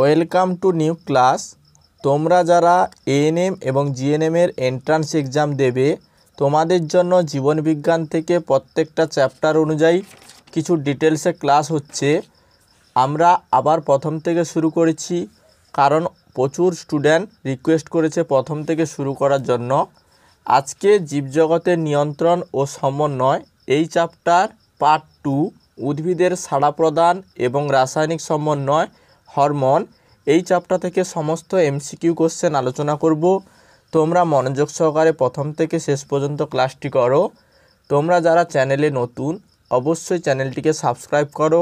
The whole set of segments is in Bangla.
ওয়েলকাম টু নিউ ক্লাস তোমরা যারা এএনএম এবং জিএনএমের এন্ট্রান্স এক্সাম দেবে তোমাদের জন্য জীবন বিজ্ঞান থেকে প্রত্যেকটা চ্যাপ্টার অনুযায়ী কিছু ডিটেলসে ক্লাস হচ্ছে আমরা আবার প্রথম থেকে শুরু করেছি কারণ প্রচুর স্টুডেন্ট রিকোয়েস্ট করেছে প্রথম থেকে শুরু করার জন্য আজকে জীবজগতের নিয়ন্ত্রণ ও সমন্বয় এই চ্যাপ্টার পার্ট টু উদ্ভিদের সাড়া প্রদান এবং রাসায়নিক সমন্বয় হরমোন এই চ্যাপ্টার থেকে সমস্ত এমসিকিউ কোশ্চেন আলোচনা করব তোমরা মনোযোগ সহকারে প্রথম থেকে শেষ পর্যন্ত ক্লাসটি করো তোমরা যারা চ্যানেলে নতুন অবশ্যই চ্যানেলটিকে সাবস্ক্রাইব করো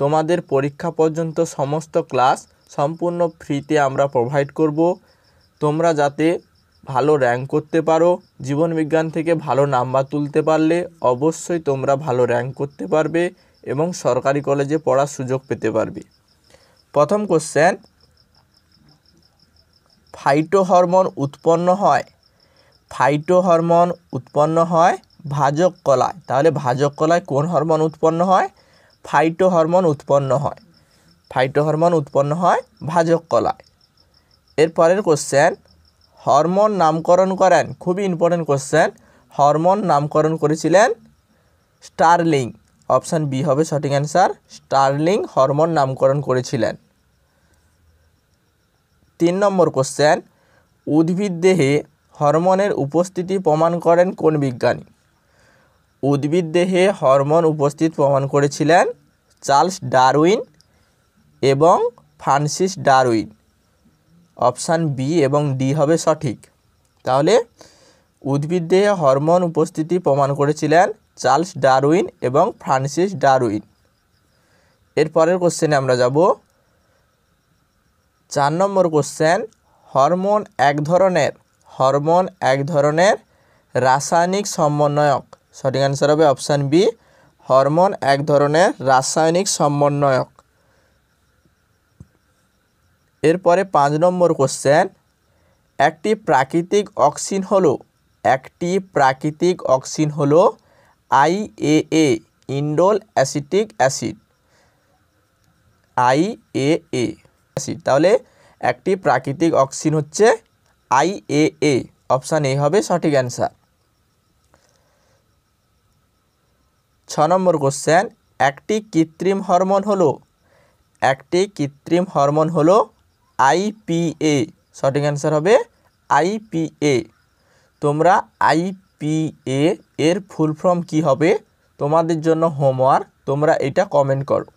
তোমাদের পরীক্ষা পর্যন্ত সমস্ত ক্লাস সম্পূর্ণ ফ্রিতে আমরা প্রোভাইড করব তোমরা যাতে ভালো র্যাঙ্ক করতে পারো জীবন বিজ্ঞান থেকে ভালো নাম্বার তুলতে পারলে অবশ্যই তোমরা ভালো র্যাঙ্ক করতে পারবে এবং সরকারি কলেজে পড়ার সুযোগ পেতে পারবে প্রথম কোশ্চেন ফাইটোহরমোন উৎপন্ন হয় ফাইটোহরমোন উৎপন্ন হয় ভাজক কলায় তাহলে ভাজক কলায় কোন হরমোন উৎপন্ন হয় ফাইটোহরমোন উৎপন্ন হয় ফাইটোহরমোন উৎপন্ন হয় ভাজক কলায় এরপরের কোশ্চেন হরমোন নামকরণ করেন খুবই ইম্পর্টেন্ট কোশ্চেন হরমোন নামকরণ করেছিলেন স্টারলিং অপশান বি হবে সঠিক অ্যান্সার স্টার্লিং হরমোন নামকরণ করেছিলেন তিন নম্বর কোশ্চেন উদ্ভিদ দেহে হরমোনের উপস্থিতি প্রমাণ করেন কোন বিজ্ঞানী উদ্ভিদ দেহে হরমোন উপস্থিত প্রমাণ করেছিলেন চার্লস ডারউইন এবং ফ্রান্সিস ডারউইন অপশান বি এবং ডি হবে সঠিক তাহলে উদ্ভিদ দেহে হরমোন উপস্থিতি প্রমাণ করেছিলেন চার্লস ডারউইন এবং ফ্রান্সিস ডারউইন এরপরের কোশ্চেনে আমরা যাব চার নম্বর কোশ্চেন হরমোন এক ধরনের হরমোন এক ধরনের রাসায়নিক সমন্বয়ক সঠিক অ্যান্সার হবে অপশান বি হরমোন এক ধরনের রাসায়নিক সমন্বয়ক এরপরে পাঁচ নম্বর কোশ্চেন একটি প্রাকৃতিক অক্সিন হলো একটি প্রাকৃতিক অক্সিন হলো IAA indole acetic acid IAA acid তাহলে একটি প্রাকৃতিক অক্সিন হচ্ছে আইএএ অপশান এ হবে সঠিক অ্যান্সার ছ নম্বর কোশ্চেন একটি কৃত্রিম হরমোন হলো একটি কৃত্রিম হরমোন হলো আইপিএ সঠিক অ্যান্সার হবে আইপিএ তোমরা আইপিএ এর ফুল ফর্ম কি হবে তোমাদের জন্য হোমওয়ার্ক তোমরা এটা কমেন্ট করো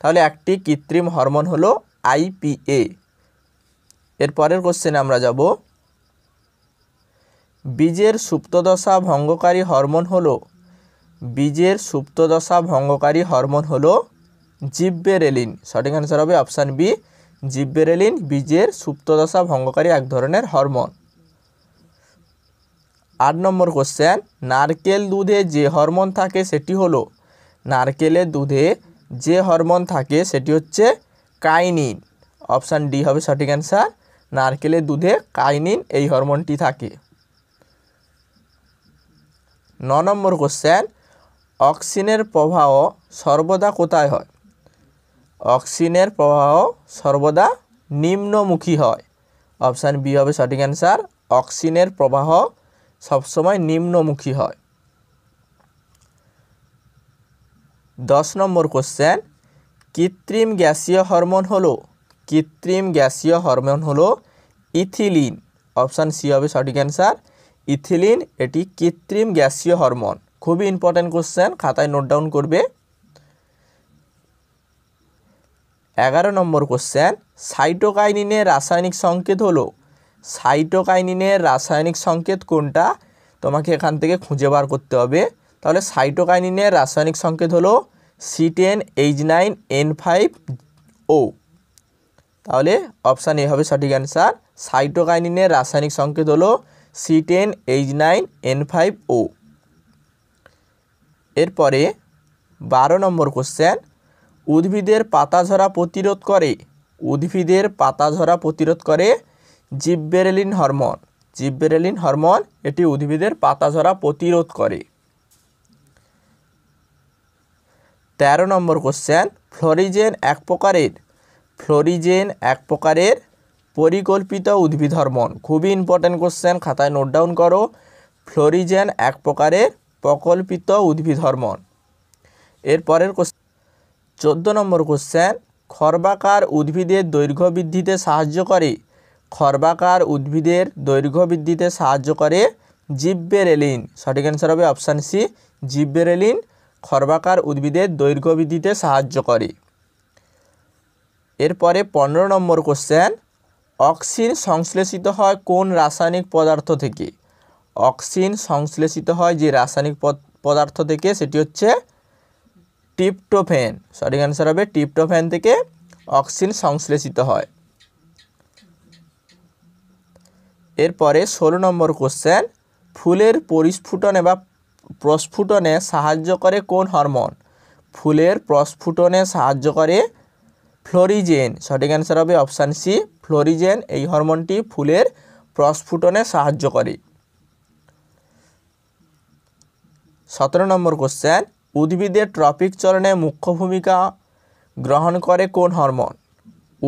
তাহলে একটি কৃত্রিম হরমোন হলো আইপিএ এরপরের কোশ্চেনে আমরা যাব বীজের সুপ্তদশা ভঙ্গকারী হরমোন হলো বীজের সুপ্তদশা ভঙ্গকারী হরমোন হলো জিব্বেরেলিন সঠিক অ্যান্সার হবে অপশান বি জিব্বেরেলিন বীজের সুপ্তদশা ভঙ্গকারী এক ধরনের হরমোন আট নম্বর কোশ্চেন নারকেল দুধে যে হরমোন থাকে সেটি হলো নারকেলের দুধে যে হরমোন থাকে সেটি হচ্ছে কাইনিন অপশান ডি হবে সঠিক অ্যান্সার নারকেলের দুধে কাইনিন এই হরমোনটি থাকে ন নম্বর কোশ্চেন অক্সিনের প্রবাহ সর্বদা কোথায় হয় অক্সিনের প্রবাহ সর্বদা নিম্নমুখী হয় অপশান বি হবে সঠিক অ্যান্সার অক্সিনের প্রবাহ সবসময় নিম্নমুখী হয় দশ নম্বর কোশ্চেন কৃত্রিম গ্যাসীয় হরমোন হল কৃত্রিম গ্যাসীয় হরমোন হল ইথিলিন অপশান সি হবে সঠিক অ্যান্সার ইথিলিন এটি কৃত্রিম গ্যাসীয় হরমোন খুবই ইম্পর্ট্যান্ট কোশ্চেন খাতায় নোট ডাউন করবে এগারো নম্বর কোশ্চেন সাইটোকাইনিনের রাসায়নিক সংকেত হলো সাইটোকাইনিনের রাসায়নিক সংকেত কোনটা তোমাকে এখান থেকে খুঁজে বার করতে হবে তাহলে সাইটোকাইনিনের রাসায়নিক সংকেত হলো C ten H nine N five O তাহলে অপশান এ হবে সঠিক অ্যান্সার সাইটোকাইনিনের রাসায়নিক সংকেত হলো C ten H nine N five O এরপরে বারো নম্বর কোশ্চেন উদ্ভিদের পাতা ঝরা প্রতিরোধ করে উদ্ভিদের পাতা ঝরা প্রতিরোধ করে জিববেরেলিন হরমোন জিববেরেলিন হরমোন এটি উদ্ভিদের পাতাঝরা প্রতিরোধ করে তেরো নম্বর কোশ্চেন ফ্লোরিজেন এক প্রকারের ফ্লোরিজেন এক প্রকারের পরিকল্পিত উদ্ভিদ হরমোন খুবই ইম্পর্ট্যান্ট কোশ্চেন খাতায় নোট ডাউন করো ফ্লোরিজেন এক প্রকারের প্রকল্পিত উদ্ভিদ হরমোন এরপরের কোশ্চেন চোদ্দো নম্বর কোশ্চেন খর্বাকার উদ্ভিদের দৈর্ঘ্য বৃদ্ধিতে সাহায্য করে খর্বাকার উদ্ভিদের দৈর্ঘ্য বৃদ্ধিতে সাহায্য করে জিব্বেরেলিন সঠিক অ্যান্সার হবে অপশান সি জিব্বেরেলিন খর্বাকার উদ্ভিদের দৈর্ঘ্য বৃদ্ধিতে সাহায্য করে এরপরে পনেরো নম্বর কোশ্চেন অক্সিন সংশ্লেষিত হয় কোন রাসায়নিক পদার্থ থেকে অক্সিন সংশ্লেষিত হয় যে রাসায়নিক পদার্থ থেকে সেটি হচ্ছে টিপটোফেন সঠিক অ্যান্সার হবে টিপটোফেন থেকে অক্সিন সংশ্লেষিত হয় এরপরে ষোলো নম্বর কোশ্চেন ফুলের পরিস্ফুটনে বা প্রস্ফুটনে সাহায্য করে কোন হরমোন ফুলের প্রস্ফুটনে সাহায্য করে ফ্লোরিজেন সঠিক অ্যান্সার হবে অপশান সি ফ্লোরিজেন এই হরমোনটি ফুলের প্রস্ফুটনে সাহায্য করে সতেরো নম্বর কোশ্চেন উদ্ভিদের ট্রপিক চরণে মুখ্য ভূমিকা গ্রহণ করে কোন হরমোন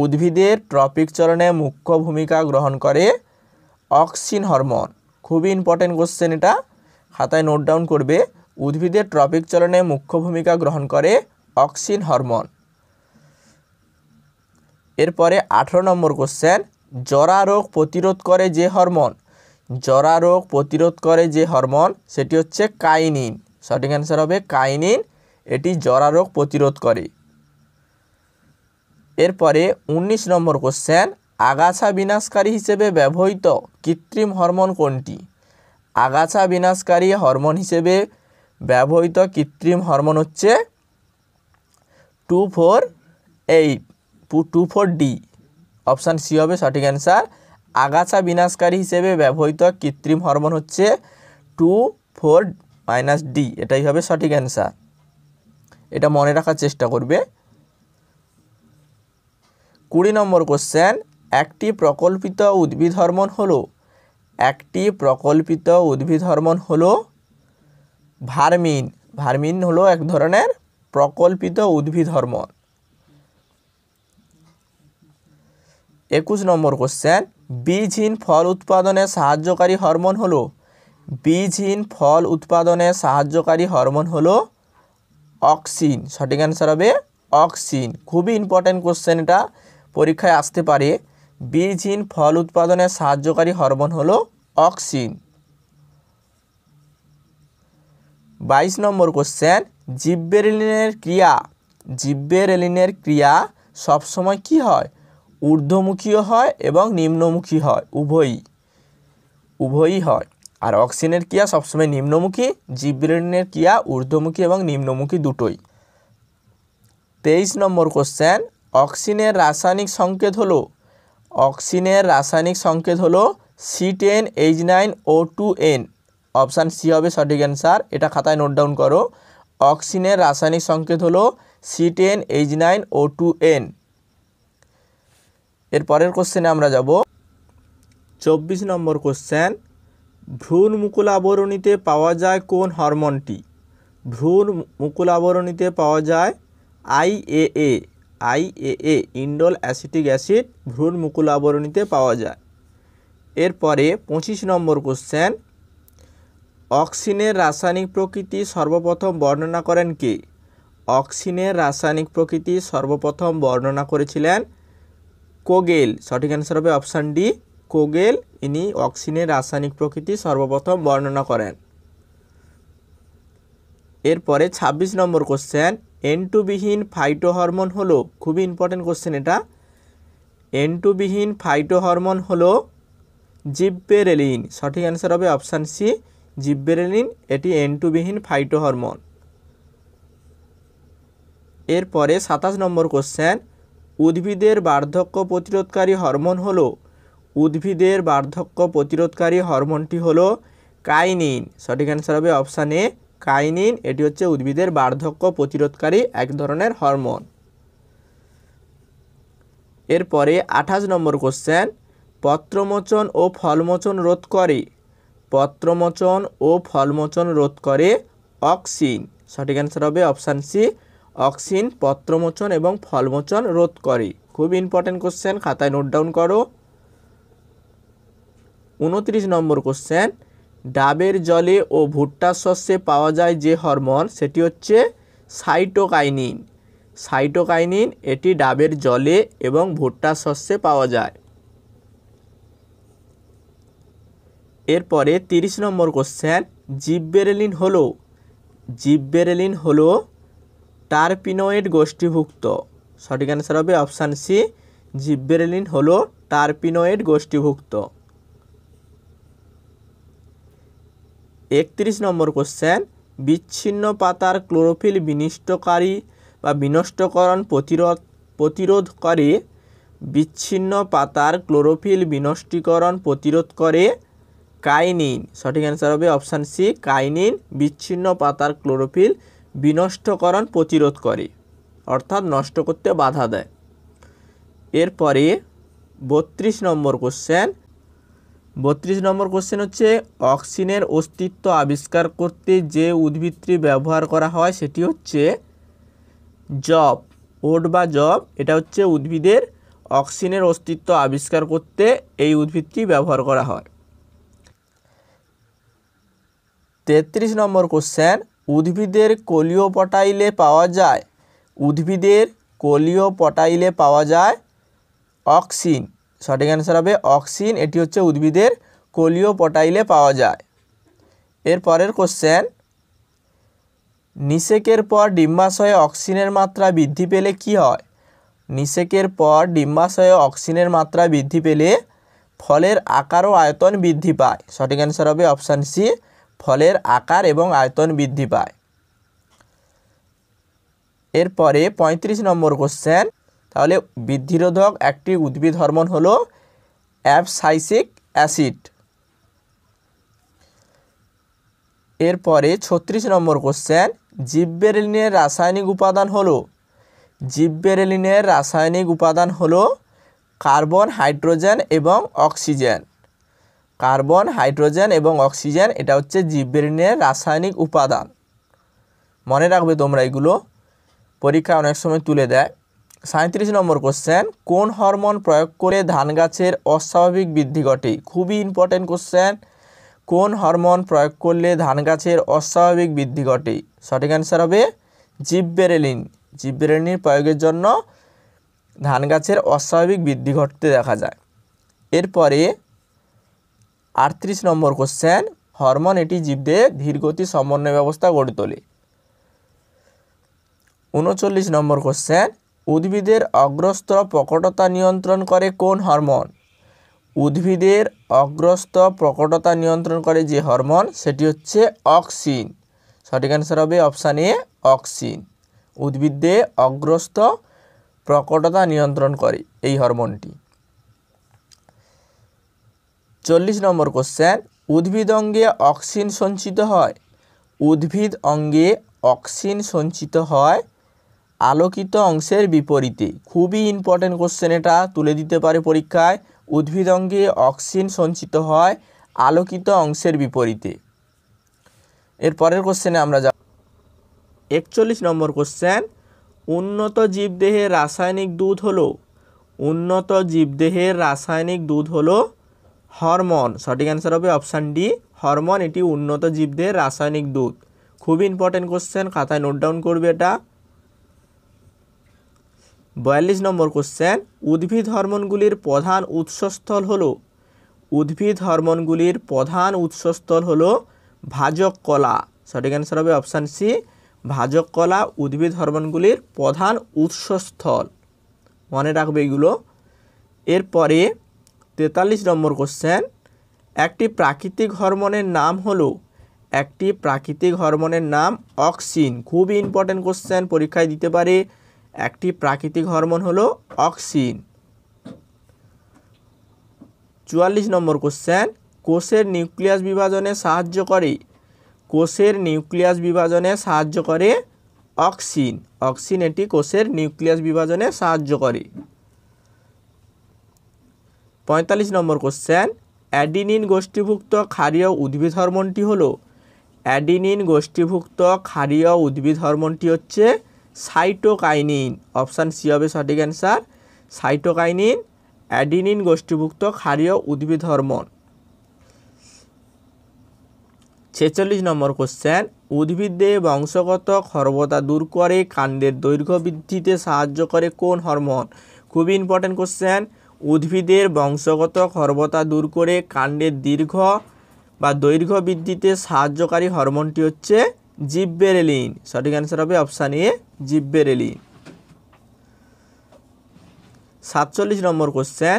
উদ্ভিদের ট্রপিক চরণে মুখ্য ভূমিকা গ্রহণ করে অক্সিন হরমোন খুবই ইম্পর্টেন্ট কোশ্চেন এটা খাতায় নোট ডাউন করবে উদ্ভিদের ট্রপিক চলনে মুখ্য ভূমিকা গ্রহণ করে অক্সিন হরমোন এরপরে আঠেরো নম্বর কোশ্চেন জরা রোগ প্রতিরোধ করে যে হরমোন জরা রোগ প্রতিরোধ করে যে হরমোন সেটি হচ্ছে কাইনিন সঠিক অ্যান্সার হবে কাইনিন এটি জরা রোগ প্রতিরোধ করে এরপরে ১৯ নম্বর কোশ্চেন আগাছা বিনাশকারী হিসেবে ব্যবহৃত কৃত্রিম হরমোন কোনটি আগাছা বিনাশকারী হরমোন হিসেবে ব্যবহৃত কৃত্রিম হরমোন হচ্ছে two four eight two four D option C হবে সঠিক অ্যান্সার আগাছা বিনাশকারী হিসেবে ব্যবহৃত কৃত্রিম হরমোন হচ্ছে টু ফোর মাইনাস ডি এটাই হবে সঠিক অ্যান্সার এটা মনে রাখার চেষ্টা করবে কুড়ি নম্বর কোশ্চেন একটি প্রকল্পিত উদ্ভিদ হরমোন হলো একটি প্রকল্পিত উদ্ভিদ হরমোন হলো ভার্মিন ভার্মিন হলো এক ধরনের প্রকল্পিত উদ্ভিদ হরমোন একুশ নম্বর কোশ্চেন বীজহীন ফল উৎপাদনে সাহায্যকারী হরমোন হলো বীজহীন ফল উৎপাদনে সাহায্যকারী হরমোন হলো অক্সিন সঠিক অ্যান্সার হবে অক্সিন খুবই ইম্পর্ট্যান্ট কোশ্চেন এটা পরীক্ষায় আসতে পারে বীজহীন ফল উৎপাদনে সাহায্যকারী হরমোন হল অক্সিন বাইশ নম্বর কোশ্চেন জিব্বেরেলিনের ক্রিয়া জিব্বেরেলিনের ক্রিয়া সবসময় কি হয় ঊর্ধ্বমুখীও হয় এবং নিম্নমুখী হয় উভয়ই উভয়ই হয় আর অক্সিনের ক্রিয়া সবসময় নিম্নমুখী জিব্রেলিনের ক্রিয়া ঊর্ধ্বমুখী এবং নিম্নমুখী দুটোই তেইশ নম্বর কোশ্চেন অক্সিনের রাসায়নিক সংকেত হলো অক্সিনের রাসায়নিক সংকেত হলো C ten H nine O two N option C হবে সঠিক অ্যান্সার এটা খাতায় নোট ডাউন করো অক্সিনের রাসায়নিক সংকেত হলো C ten H nine O two N এরপরের কোশ্চেনে আমরা যাব চব্বিশ নম্বর কোশ্চেন ভ্রূণ আবরণীতে পাওয়া যায় কোন হরমোনটি ভ্রূণ আবরণীতে পাওয়া যায় IAA IAA indole acetic acid ভ্রূণ মুকুল আবরণীতে পাওয়া যায় এরপরে পঁচিশ নম্বর কোশ্চেন অক্সিনের রাসায়নিক প্রকৃতি সর্বপ্রথম বর্ণনা করেন কে অক্সিনের রাসায়নিক প্রকৃতি সর্বপ্রথম বর্ণনা করেছিলেন কোগেল সঠিক অ্যান্সার হবে অপশান ডি কোগেল ইনি অক্সিনের রাসায়নিক প্রকৃতি সর্বপ্রথম বর্ণনা করেন এরপরে ২৬ নম্বর কোশ্চেন এন টুবিহীন ফাইটোহরমোন হলো খুবই ইম্পর্টেন্ট কোশ্চেন এটা এন টুবিহীন ফাইটোহরমোন হলো জিব্বেরেলিন সঠিক অ্যান্সার হবে অপশান সি জিব্বেরেলিন এটি এন টুবিহীন ফাইটোহরমোন এরপরে সাতাশ নম্বর কোশ্চেন উদ্ভিদের বার্ধক্য প্রতিরোধকারী হরমোন হলো উদ্ভিদের বার্ধক্য প্রতিরোধকারী হরমোনটি হলো কাইনিন সঠিক অ্যান্সার হবে অপশান এ কাইনিন এটি হচ্ছে উদ্ভিদের বার্ধক্য প্রতিরোধকারী এক ধরনের হরমোন এরপরে আঠাশ নম্বর কোশ্চেন পত্রমোচন ও ফলমোচন রোধ করে পত্রমোচন ও ফলমোচন রোধ করে অক্সিন সঠিক অ্যান্সার হবে অপশান সি অক্সিন পত্রমোচন এবং ফলমোচন রোধ করে খুব ইম্পর্টেন্ট কোশ্চেন খাতায় নোট ডাউন করো উনত্রিশ নম্বর কোশ্চেন ডাবের জলে ও ভুট্টার শস্যে পাওয়া যায় যে হরমোন সেটি হচ্ছে সাইটোকাইনিন সাইটোকাইনিন এটি ডাবের জলে এবং ভুট্টার শস্যে পাওয়া যায় এরপরে তিরিশ নম্বর কোশ্চেন জিববেরেলিন হলো জিব্বেরেলিন হলো টারপিনোয়েড গোষ্ঠীভুক্ত সঠিক অ্যান্সার হবে অপশান সি জিব্বেরেলিন হলো টারপিনোয়েড গোষ্ঠীভুক্ত একত্রিশ নম্বর কোশ্চেন বিচ্ছিন্ন পাতার ক্লোরোফিল বিনিষ্টকারী বা বিনষ্টকরণ প্রতিরোধ প্রতিরোধ করে বিচ্ছিন্ন পাতার ক্লোরোফিল বিনষ্টিকরণ প্রতিরোধ করে কাইনিন সঠিক অ্যান্সার হবে অপশান সি কাইনিন বিচ্ছিন্ন পাতার ক্লোরোফিল বিনষ্টকরণ প্রতিরোধ করে অর্থাৎ নষ্ট করতে বাধা দেয় এরপরে বত্রিশ নম্বর কোশ্চেন বত্রিশ নম্বর কোশ্চেন হচ্ছে অক্সিজেনের অস্তিত্ব আবিষ্কার করতে যে উদ্ভিদটি ব্যবহার করা হয় সেটি হচ্ছে জব ওট বা জব এটা হচ্ছে উদ্ভিদের অক্সিনের অস্তিত্ব আবিষ্কার করতে এই উদ্ভিদটি ব্যবহার করা হয় তেত্রিশ নম্বর কোশ্চেন উদ্ভিদের কলীয় পটাইলে পাওয়া যায় উদ্ভিদের কলীয় পটাইলে পাওয়া যায় অক্সিন সঠিক অ্যান্সার হবে অক্সিন এটি হচ্ছে উদ্ভিদের কলিও পটাইলে পাওয়া যায় এর পরের কোশ্চেন নিষেকের পর ডিম্বাশয়ে অক্সিনের মাত্রা বৃদ্ধি পেলে কি হয় নিষেকের পর ডিম্বাশয়ে অক্সিনের মাত্রা বৃদ্ধি পেলে ফলের আকার ও আয়তন বৃদ্ধি পায় সঠিক অ্যান্সার হবে অপশান সি ফলের আকার এবং আয়তন বৃদ্ধি পায় এরপরে ৩৫ নম্বর কোশ্চেন তাহলে বৃদ্ধিরোধক একটি উদ্ভিদ হরমোন হলো অ্যাপসাইসিক অ্যাসিড এরপরে ছত্রিশ নম্বর কোশ্চেন জিব্বেরেলিনের রাসায়নিক উপাদান হলো জিব্বেরেলিনের রাসায়নিক উপাদান হলো কার্বন হাইড্রোজেন এবং অক্সিজেন কার্বন হাইড্রোজেন এবং অক্সিজেন এটা হচ্ছে জিব্বেরিনের রাসায়নিক উপাদান মনে রাখবে তোমরা এগুলো পরীক্ষা অনেক সময় তুলে দেয় সাঁত্রিশ নম্বর কোশ্চেন কোন হরমোন প্রয়োগ করে ধান গাছের অস্বাভাবিক বৃদ্ধি ঘটে খুবই ইম্পর্টেন্ট কোশ্চেন কোন হরমোন প্রয়োগ করলে ধান গাছের অস্বাভাবিক বৃদ্ধি ঘটে সঠিক অ্যান্সার হবে জিব্বেরেলিন জিব্বেরেলিনের প্রয়োগের জন্য ধান গাছের অস্বাভাবিক বৃদ্ধি ঘটতে দেখা যায় এরপরে আটত্রিশ নম্বর কোশ্চেন হরমোন এটি জীবদের ধীরগতি সমন্বয় ব্যবস্থা গড়ে তোলে উনচল্লিশ নম্বর কোশ্চেন উদ্ভিদের অগ্রস্ত প্রকটতা নিয়ন্ত্রণ করে কোন হরমোন উদ্ভিদের অগ্রস্ত প্রকটতা নিয়ন্ত্রণ করে যে হরমোন সেটি হচ্ছে অক্সিন সঠিক অ্যান্সার হবে অপশান এ অক্সিন উদ্ভিদে অগ্রস্ত প্রকটতা নিয়ন্ত্রণ করে এই হরমোনটি চল্লিশ নম্বর কোশ্চেন উদ্ভিদ অঙ্গে অক্সিন সঞ্চিত হয় উদ্ভিদ অঙ্গে অক্সিন সঞ্চিত হয় আলোকিত অংশের বিপরীতে খুবই ইম্পর্টেন্ট কোশ্চেন এটা তুলে দিতে পারে পরীক্ষায় উদ্ভিদ অঙ্গে অক্সিন সঞ্চিত হয় আলোকিত অংশের বিপরীতে এরপরের কোশ্চেনে আমরা যাব একচল্লিশ নম্বর কোশ্চেন উন্নত জীবদেহের রাসায়নিক দুধ হলো উন্নত জীবদেহের রাসায়নিক দুধ হলো হরমোন সঠিক অ্যান্সার হবে অপশান ডি হরমোন এটি উন্নত জীবদের রাসায়নিক দুধ খুব ইম্পর্টেন্ট কোশ্চেন খাতায় নোট ডাউন করবে এটা বয়াল্লিশ নম্বর কোশ্চেন উদ্ভিদ হরমোনগুলির প্রধান উৎসস্থল হলো উদ্ভিদ হরমোনগুলির প্রধান উৎসস্থল হলো ভাজক কলা সঠিক অ্যান্সার হবে অপশান সি ভাজক কলা উদ্ভিদ হরমোনগুলির প্রধান উৎসস্থল মনে রাখবে এগুলো এরপরে তেতাল্লিশ নম্বর কোশ্চেন একটি প্রাকৃতিক হরমোনের নাম হলো একটি প্রাকৃতিক হরমোনের নাম অক্সিন খুব ইম্পর্টেন্ট কোশ্চেন পরীক্ষায় দিতে পারে একটি প্রাকৃতিক হরমোন হলো অক্সিন চুয়াল্লিশ নম্বর কোশ্চেন কোষের নিউক্লিয়াস বিভাজনে সাহায্য করে কোষের নিউক্লিয়াস বিভাজনে সাহায্য করে অক্সিন অক্সিন এটি কোষের নিউক্লিয়াস বিভাজনে সাহায্য করে পঁয়তাল্লিশ নম্বর কোশ্চেন অ্যাডিনিন গোষ্ঠীভুক্ত ক্ষারীয় উদ্ভিদ হরমোনটি হলো অ্যাডিনিন গোষ্ঠীভুক্ত ক্ষারীয় উদ্ভিদ হরমোনটি হচ্ছে সাইটোকাইনিন অপশান সি হবে সঠিক অ্যান্সার সাইটোকাইনিন অ্যাডিনিন গোষ্ঠীভুক্ত ক্ষারীয় উদ্ভিদ হরমোন ছেচল্লিশ নম্বর কোশ্চেন উদ্ভিদে বংশগত খর্বতা দূর করে কাণ্ডের দৈর্ঘ্য বৃদ্ধিতে সাহায্য করে কোন হরমোন খুবই ইম্পর্ট্যান্ট কোশ্চেন উদ্ভিদের বংশগত খর্বতা দূর করে কাণ্ডের দীর্ঘ বা দৈর্ঘ্য বৃদ্ধিতে সাহায্যকারী হরমোনটি হচ্ছে জিব্বেরেলিন সঠিক অ্যান্সার হবে অপশান এ জিব্বেরেলিন সাতচল্লিশ নম্বর কোশ্চেন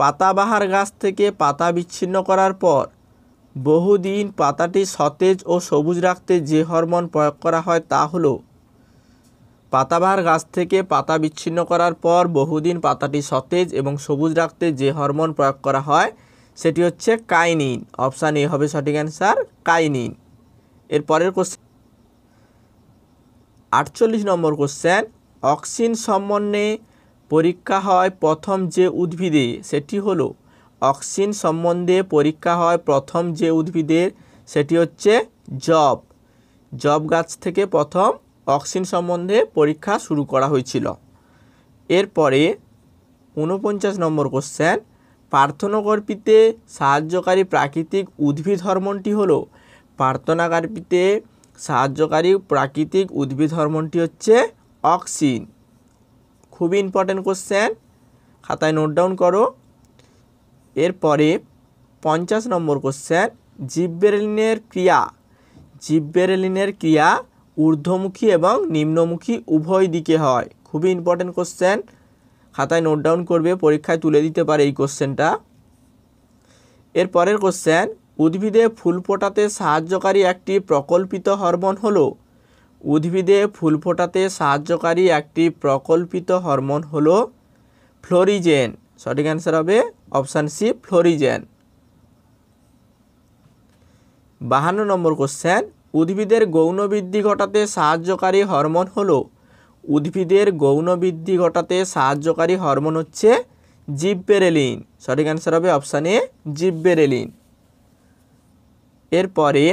পাতাবাহার গাছ থেকে পাতা বিচ্ছিন্ন করার পর বহুদিন পাতাটি সতেজ ও সবুজ রাখতে যে হরমোন প্রয়োগ করা হয় তা হলো পাতাবাহার গাছ থেকে পাতা বিচ্ছিন্ন করার পর বহুদিন পাতাটি সতেজ এবং সবুজ রাখতে যে হরমোন প্রয়োগ করা হয় সেটি হচ্ছে কাইনিন অপশান এ হবে সঠিক অ্যান্সার কাইনিন এরপরের কোশ্চেন আটচল্লিশ নম্বর কোশ্চেন অক্সিন সম্বন্ধে পরীক্ষা হয় প্রথম যে উদ্ভিদে সেটি হলো অক্সিন সম্বন্ধে পরীক্ষা হয় প্রথম যে উদ্ভিদের সেটি হচ্ছে জব জব গাছ থেকে প্রথম অক্সিন সম্বন্ধে পরীক্ষা শুরু করা হয়েছিল এরপরে ঊনপঞ্চাশ নম্বর কোশ্চেন পার্থনগর্পিতে সাহায্যকারী প্রাকৃতিক উদ্ভিদ হরমোনটি হলো প্রার্থনাকারীতে সাহায্যকারী প্রাকৃতিক উদ্ভিদ হরমোনটি হচ্ছে অক্সিন খুবই ইম্পর্টেন্ট কোশ্চেন খাতায় নোট ডাউন করো এরপরে পঞ্চাশ নম্বর কোশ্চেন জিব্বেরলিনের ক্রিয়া জিব্বেরলিনের ক্রিয়া ঊর্ধ্বমুখী এবং নিম্নমুখী উভয় দিকে হয় খুবই ইম্পর্টেন্ট কোশ্চেন খাতায় নোট ডাউন করবে পরীক্ষায় তুলে দিতে পারে এই কোশ্চেনটা এরপরের কোশ্চেন উদ্ভিদে ফুল ফোটাতে সাহায্যকারী একটি প্রকল্পিত হরমোন হল উদ্ভিদে ফুল ফোটাতে সাহায্যকারী একটি প্রকল্পিত হরমোন হল ফ্লোরিজেন সঠিক অ্যান্সার হবে অপশান সি ফ্লোরিজেন বাহান্ন নম্বর কোশ্চেন উদ্ভিদের গৌণ বৃদ্ধি ঘটাতে সাহায্যকারী হরমোন হল উদ্ভিদের গৌণ বৃদ্ধি ঘটাতে সাহায্যকারী হরমোন হচ্ছে জিব্বেরেলিন সঠিক অ্যান্সার হবে অপশানে জিব্বেরেলিন এরপরে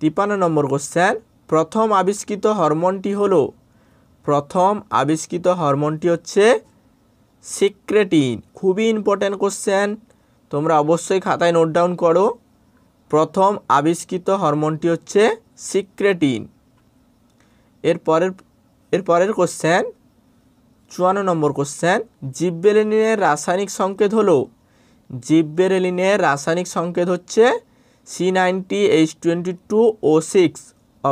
তিপান্ন নম্বর কোশ্চেন প্রথম আবিষ্কৃত হরমোনটি হলো প্রথম আবিষ্কৃত হরমোনটি হচ্ছে সিক্রেটিন খুবই ইম্পর্ট্যান্ট কোশ্চেন তোমরা অবশ্যই খাতায় নোট ডাউন করো প্রথম আবিষ্কৃত হরমোনটি হচ্ছে সিক্রেটিন এরপরের এরপরের কোশ্চেন চুয়ান্ন নম্বর কোশ্চেন জিববেলেনিনের রাসায়নিক সংকেত হলো জিভবেরেলিনের রাসায়নিক সংকেত হচ্ছে C ninety H twenty two O six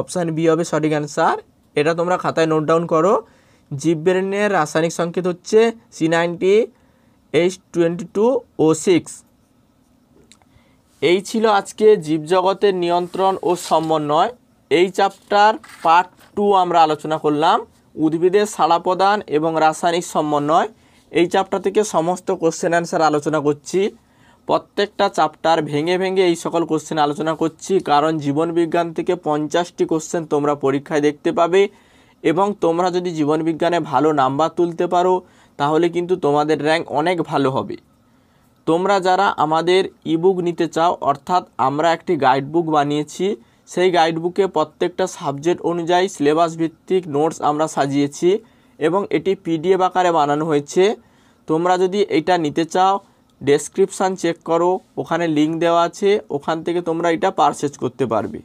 option B হবে সঠিক অ্যান্সার এটা তোমরা খাতায় নোট ডাউন করো জিভবেরেলিনের রাসায়নিক সংকেত হচ্ছে C ninety H twenty two O six এই ছিল আজকে জীবজগতের নিয়ন্ত্রণ ও সমন্বয় এই চ্যাপ্টার পার্ট টু আমরা আলোচনা করলাম উদ্ভিদের সাড়া প্রদান এবং রাসায়নিক সমন্বয় এই চাপটা থেকে সমস্ত কোশ্চেন অ্যান্সার আলোচনা করছি প্রত্যেকটা চাপ্টার ভেঙে ভেঙে এই সকল কোশ্চেন আলোচনা করছি কারণ জীবন বিজ্ঞান থেকে পঞ্চাশটি কোশ্চেন তোমরা পরীক্ষায় দেখতে পাবে এবং তোমরা যদি জীবন বিজ্ঞানে ভালো নাম্বার তুলতে পারো তাহলে কিন্তু তোমাদের র্যাঙ্ক অনেক ভালো হবে তোমরা যারা আমাদের ইবুক নিতে চাও অর্থাৎ আমরা একটি গাইড বুক বানিয়েছি সেই গাইড বুকে প্রত্যেকটা সাবজেক্ট অনুযায়ী সিলেবাস ভিত্তিক নোটস আমরা সাজিয়েছি এবং এটি পিডিএফ আকারে বানানো হয়েছে তোমরা যদি এটা নিতে চাও ডেসক্রিপশান চেক করো ওখানে লিঙ্ক দেওয়া আছে ওখান থেকে তোমরা এটা পারচেজ করতে পারবে